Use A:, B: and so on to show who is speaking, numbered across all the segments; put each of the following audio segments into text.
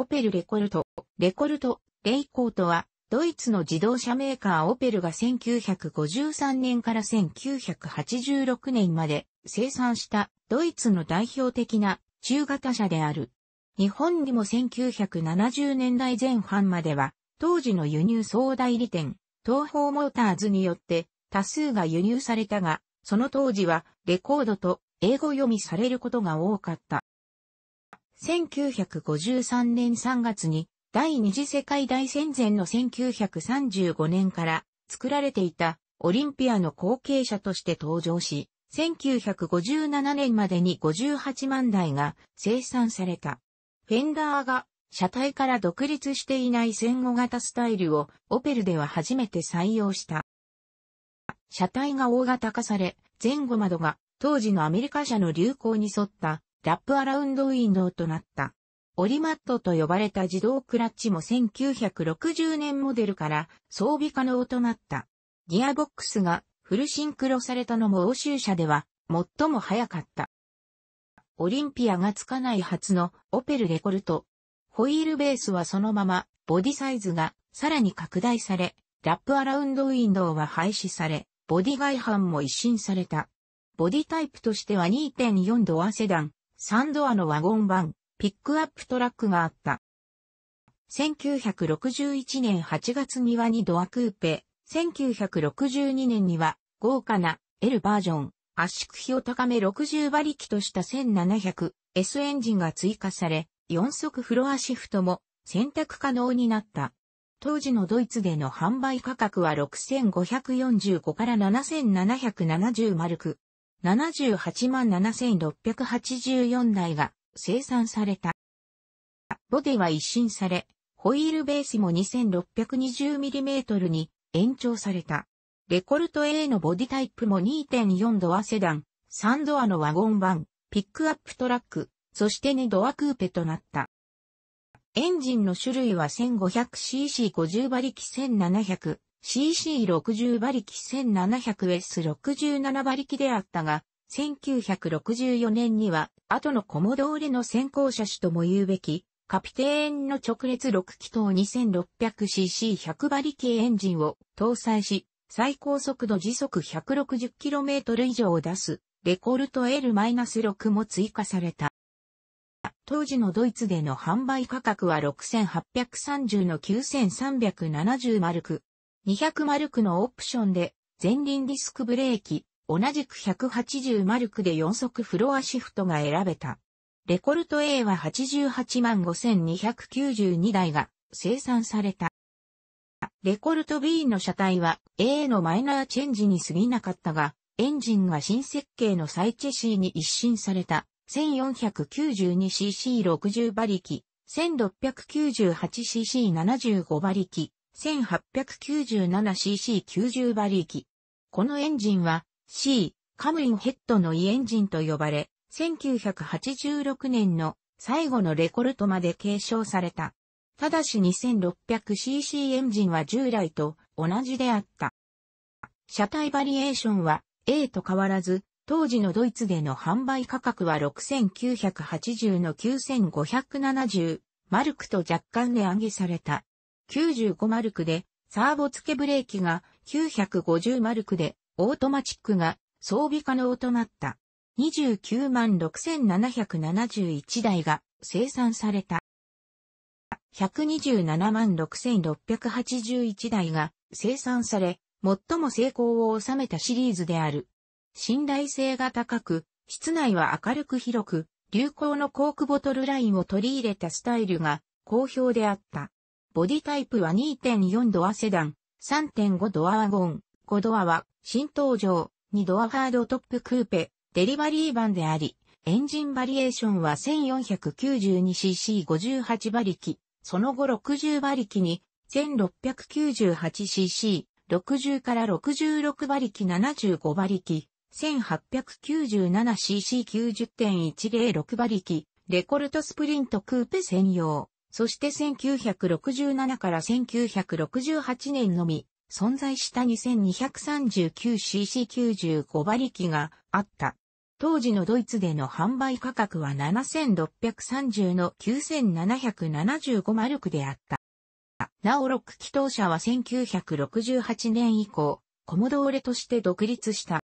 A: オペルレコルト、レコルト、レイコートは、ドイツの自動車メーカーオペルが1953年から1986年まで生産したドイツの代表的な中型車である。日本にも1970年代前半までは、当時の輸入総代理店、東方モーターズによって多数が輸入されたが、その当時はレコードと英語読みされることが多かった。1953年3月に第二次世界大戦前の1935年から作られていたオリンピアの後継者として登場し、1957年までに58万台が生産された。フェンダーが車体から独立していない戦後型スタイルをオペルでは初めて採用した。車体が大型化され、前後窓が当時のアメリカ車の流行に沿ったラップアラウンドウィンドウとなった。オリマットと呼ばれた自動クラッチも1960年モデルから装備可能となった。ギアボックスがフルシンクロされたのも欧州車では最も早かった。オリンピアがつかない初のオペルレコルト。ホイールベースはそのままボディサイズがさらに拡大され、ラップアラウンドウィンドウは廃止され、ボディ外反も一新された。ボディタイプとしては2.4ドアセダン、3ドアのワゴン版、ピックアップトラックがあった。1961年8月にはにドアクーペ、1962年には豪華な L バージョン、圧縮比を高め60馬力とした 1700S エンジンが追加され、4速フロアシフトも選択可能になった。当時のドイツでの販売価格は6545から7770マルク。78万7684台が生産された。ボディは一新され、ホイールベースも 2620mm に延長された。レコルト A のボディタイプも2.4ドアセダン、3ドアのワゴン版、ピックアップトラック、そして2ドアクーペとなった。エンジンの種類は 1500cc50 馬力1700、cc60 馬力 1700S67 馬力であったが、1964年には、後のコモドーレの先行車種とも言うべき、カピテーンの直列6気筒 2600cc100 馬力エンジンを搭載し、最高速度時速 160km 以上を出す、レコルト L-6 も追加された。当時のドイツでの販売価格は6830の9370マルク、200マルクのオプションで、前輪ディスクブレーキ、同じく180マルクで4速フロアシフトが選べた。レコルト A は88万5292台が生産された。レコルト B の車体は A のマイナーチェンジに過ぎなかったが、エンジンが新設計のサイチェシーに一新された 1492cc60 馬力、1698cc75 馬力、1897cc90 馬力。このエンジンは C、カムインヘッドの E エンジンと呼ばれ、1986年の最後のレコルトまで継承された。ただし 2600cc エンジンは従来と同じであった。車体バリエーションは A と変わらず、当時のドイツでの販売価格は6980の9570マルクと若干値上げされた。95マルクで、サーボ付けブレーキが950マルクで、オートマチックが装備可能となった。29万6771台が生産された。127万6681台が生産され、最も成功を収めたシリーズである。信頼性が高く、室内は明るく広く、流行のコークボトルラインを取り入れたスタイルが好評であった。ボディタイプは2.4ドアセダン、3.5ドアワゴン、5ドアは新登場、2ドアハードトップクーペ、デリバリー版であり、エンジンバリエーションは 1492cc58 馬力、その後60馬力に 1698cc、60から66馬力75馬力、1897cc90.106 馬力、レコルトスプリントクーペ専用。そして1967から1968年のみ、存在した 2239cc95 馬力があった。当時のドイツでの販売価格は7630の9775マルクであった。なお6気筒車は1968年以降、コモドーレとして独立した。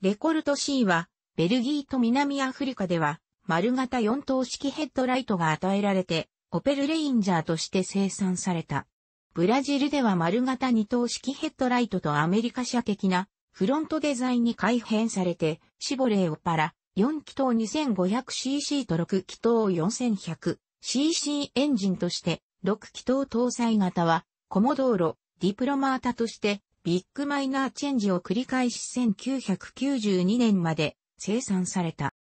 A: レコルト C は、ベルギーと南アフリカでは、丸型4等式ヘッドライトが与えられて、オペルレインジャーとして生産された。ブラジルでは丸型二等式ヘッドライトとアメリカ車的なフロントデザインに改変されて、シボレーオパラ、4気筒 2500cc と6気筒 4100cc エンジンとして、6気筒搭載型は、コモドーロ、ディプロマータとして、ビッグマイナーチェンジを繰り返し1992年まで生産された。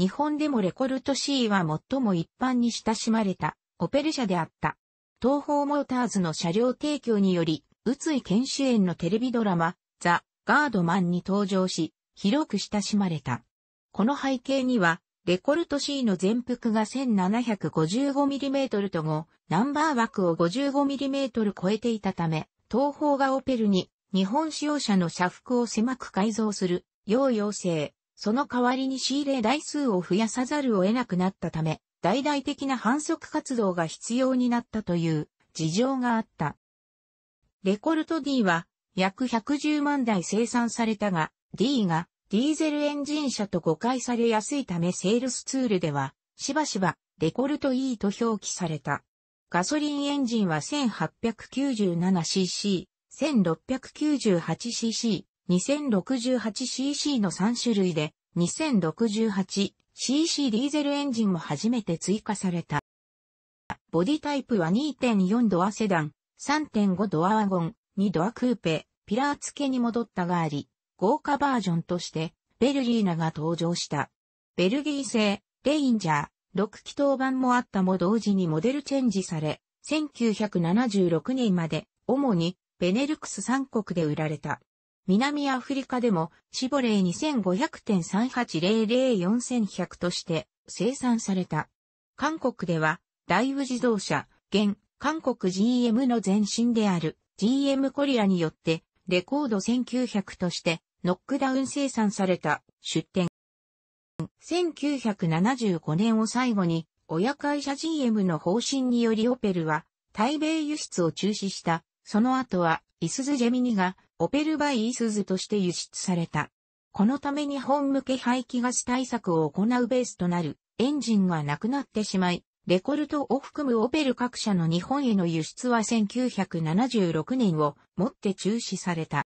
A: 日本でもレコルト C は最も一般に親しまれたオペル車であった。東方モーターズの車両提供により、宇津井健主演のテレビドラマ、ザ・ガードマンに登場し、広く親しまれた。この背景には、レコルト C の全幅が 1755mm ともナンバー枠を 55mm 超えていたため、東方がオペルに日本使用者の車幅を狭く改造する、要要請、その代わりに仕入れ台数を増やさざるを得なくなったため、大々的な反則活動が必要になったという事情があった。レコルト D は約110万台生産されたが、D がディーゼルエンジン車と誤解されやすいためセールスツールでは、しばしばレコルト E と表記された。ガソリンエンジンは 1897cc、1698cc、2068cc の3種類で 2068cc ディーゼルエンジンも初めて追加された。ボディタイプは2.4ドアセダン、3.5ドアワゴン、2ドアクーペ、ピラー付けに戻ったがあり、豪華バージョンとしてベルギーナが登場した。ベルギー製、レインジャー、6気筒版もあったも同時にモデルチェンジされ、1976年まで主にベネルクス3国で売られた。南アフリカでもシボレー2500.38004100として生産された。韓国では、大イ自動車、現、韓国 GM の前身である GM コリアによって、レコード1900としてノックダウン生産された出展。1975年を最後に、親会社 GM の方針によりオペルは、対米輸出を中止した。その後はイスズジェミニがオペルバイイスズとして輸出された。このため日本向け排気ガス対策を行うベースとなるエンジンがなくなってしまい、レコルトを含むオペル各社の日本への輸出は1976年をもって中止された。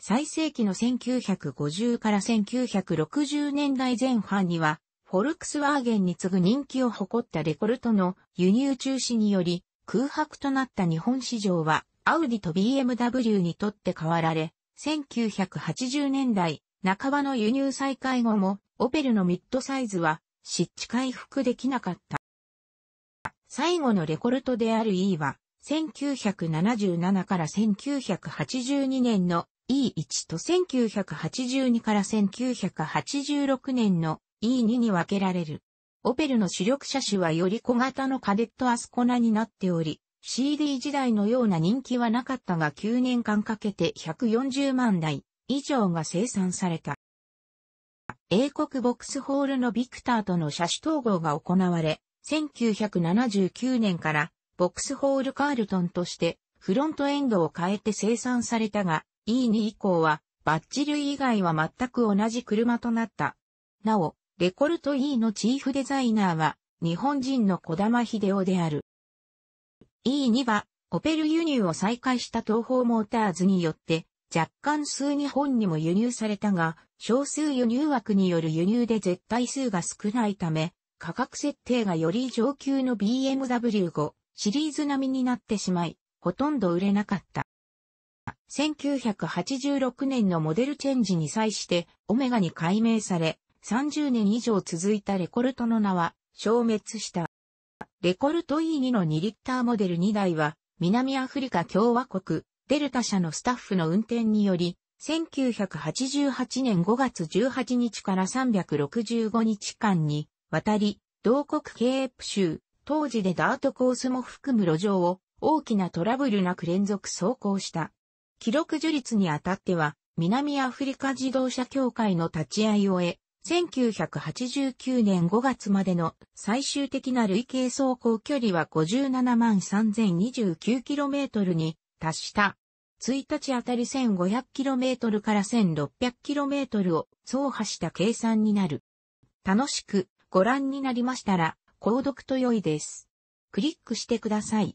A: 最盛期の1950から1960年代前半には、フォルクスワーゲンに次ぐ人気を誇ったレコルトの輸入中止により、空白となった日本市場はアウディと BMW にとって代わられ、1980年代、半ばの輸入再開後も、オペルのミッドサイズは、湿地回復できなかった。最後のレコルトである E は、1977から1982年の E1 と1982から1986年の E2 に分けられる。オペルの主力車種はより小型のカデットアスコナになっており、CD 時代のような人気はなかったが9年間かけて140万台以上が生産された。英国ボックスホールのビクターとの車種統合が行われ、1979年からボックスホールカールトンとしてフロントエンドを変えて生産されたが E2 以降はバッジ類以外は全く同じ車となった。なお、レコルト E のチーフデザイナーは日本人の小玉秀夫である。E2 は、オペル輸入を再開した東方モーターズによって、若干数日本にも輸入されたが、少数輸入枠による輸入で絶対数が少ないため、価格設定がより上級の BMW5 シリーズ並みになってしまい、ほとんど売れなかった。1986年のモデルチェンジに際して、オメガに改名され、30年以上続いたレコルトの名は消滅した。レコルト E2 の2リッターモデル2台は、南アフリカ共和国、デルタ社のスタッフの運転により、1988年5月18日から365日間に、渡り、同国ケープ州、当時でダートコースも含む路上を大きなトラブルなく連続走行した。記録樹立にあたっては、南アフリカ自動車協会の立ち会いを得、1989年5月までの最終的な累計走行距離は57万 3029km に達した。1日あたり 1500km から 1600km を走破した計算になる。楽しくご覧になりましたら、購読と良いです。クリックしてください。